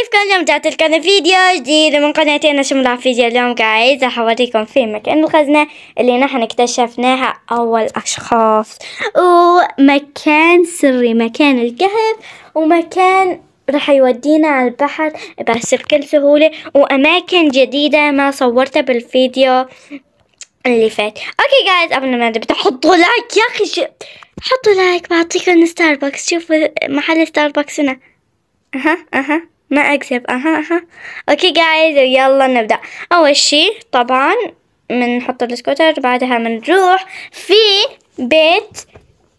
كيفكم اليوم رجعت لكم فيديو جديد من قناتنا شملع فيديو اليوم جايز راح اوريكم في مكان الخزنة اللي نحن اكتشفناها اول اشخاص ومكان سري مكان الكهف ومكان راح يودينا على البحر بس بكل سهولة واماكن جديدة ما صورتها بالفيديو اللي فات اوكي جايز قبل ما نبدا حطوا لايك يا اخي حطوا لايك بعطيكم ستاربكس شوفوا محل ستاربكس هنا اها اها ما أكذب أها أها أوكي جايز يلا نبدأ أول شي طبعا بنحط السكوتر بعدها بنروح في بيت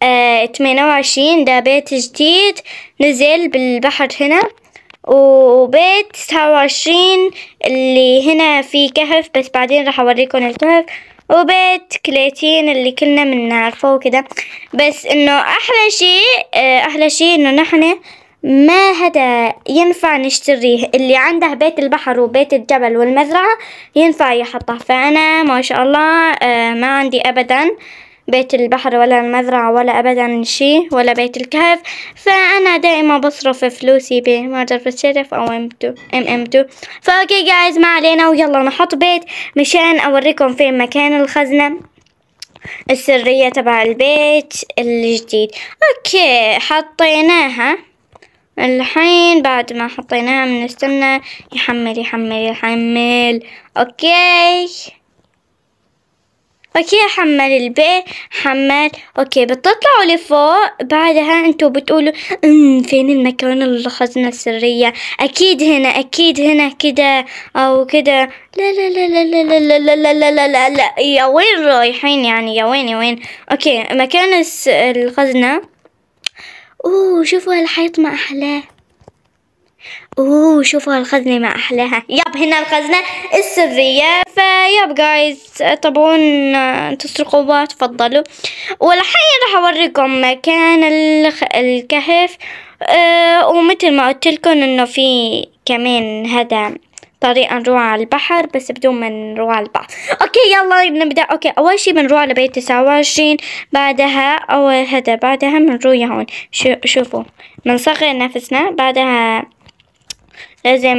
آه وعشرين ده بيت جديد نزل بالبحر هنا وبيت تسعة وعشرين اللي هنا في كهف بس بعدين راح أوريكم الكهف وبيت كليتين اللي كلنا بنعرفه وكده بس إنه أحلى شيء آه، أحلى شيء إنه نحن ما هذا ينفع نشتريه اللي عنده بيت البحر وبيت الجبل والمزرعة ينفع يحطه فأنا ما شاء الله آه، ما عندي أبدا بيت البحر ولا المزرعة ولا أبدا شي ولا بيت الكهف فأنا دائما بصرف فلوسي في الشرف أو ام ام امتو فأوكي جايز ما علينا ويلا نحط بيت مشان أوريكم فين مكان الخزنة السرية تبع البيت الجديد اوكي حطيناها الحين بعد ما حطيناها بنستنى يحمل يحمل يحمل اوكي اوكي حمل البي حمل اوكي بتطلعوا لفوق بعدها انتوا بتقولوا امم فين المكان الخزنة السرية اكيد هنا اكيد هنا كده او كده لا لا لا لا لا لا لا لا لا لا لا لا يا وين رايحين يعني يا وين يا وين اوكي مكان الخزنة اوه شوفوا هالحيط ما احلاه اوه شوفوا هالخزنة ما احلاها يب هنا الخزنة السرية فياب جايز تبغون تسرقوا تفضلوا والحين راح اوريكم مكان الكهف أه ومثل ما قلت لكم انه في كمان هذا طريقة نروح على البحر بس بدون ما نروح على البحر اوكي يلا نبدأ اوكي اول شي بنروح على بيت تسعة وعشرين بعدها اول هذا بعدها بنروح هون شو شوفوا بنصغر نفسنا بعدها لازم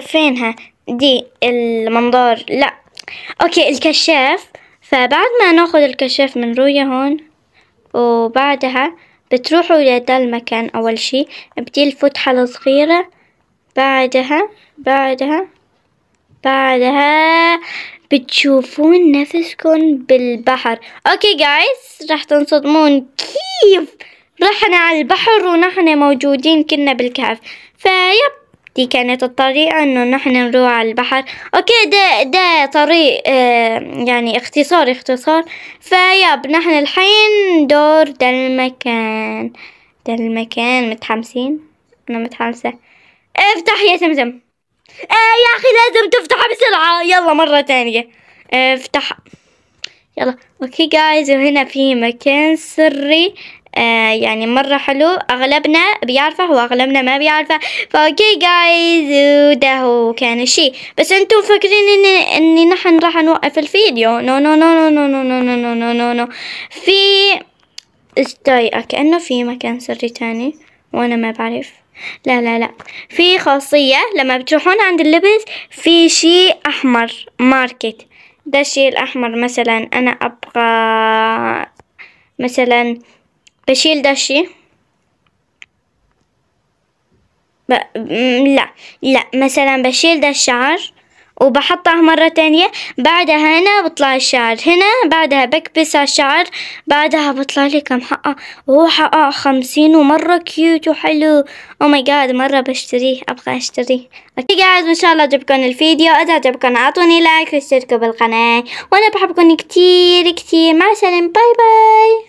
فينها دي المنظار لا اوكي الكشاف فبعد ما ناخذ الكشاف من رويا هون وبعدها بتروحوا لهذا المكان اول شي بدي الفتحة الصغيرة بعدها بعدها بعدها بتشوفون نفسكم بالبحر اوكي جايز راح تنصدمون كيف رحنا على البحر ونحن موجودين كنا بالكهف فيب دي كانت الطريقة انه نحن نروح على البحر اوكي ده ده طريق آه يعني اختصار اختصار فيب نحن الحين دور ده المكان ده المكان متحمسين انا متحمسة افتح يا زمزم آه يا أخي لازم تفتح بسرعة يلا مرة ثانية آه، افتح يلا اوكي جايز وهنا في مكان سري آه يعني مرة حلو أغلبنا بيعرفه وأغلبنا ما بيعرفه فأوكي جايز وده هو كان الشيء بس أنتم فاكرين إن إني نحن راح نوقف الفيديو نو نو نو نو نو نو نو نو نو نو نو في استاي طيب، كأنه في مكان سري تاني وانا ما بعرف لا لا لا في خاصية لما بتروحون عند اللبس في شي احمر ماركت ده الشي الاحمر مثلا انا ابغى مثلا بشيل ده الشي ب... لا لا مثلا بشيل ده الشعر وبحطها مرة تانية بعدها هنا بطلع الشعر هنا بعدها بكبس على الشعر بعدها بطلع لي كم حقه وهو حقه خمسين ومرة كيوت وحلو او ماي جاد مرة بشتريه ابغى اشتريه اوكي جايز ان شاء الله عجبكم الفيديو اذا عجبكم اعطوني لايك واشتركوا بالقناة وانا بحبكم كتير كتير مع السلامة باي باي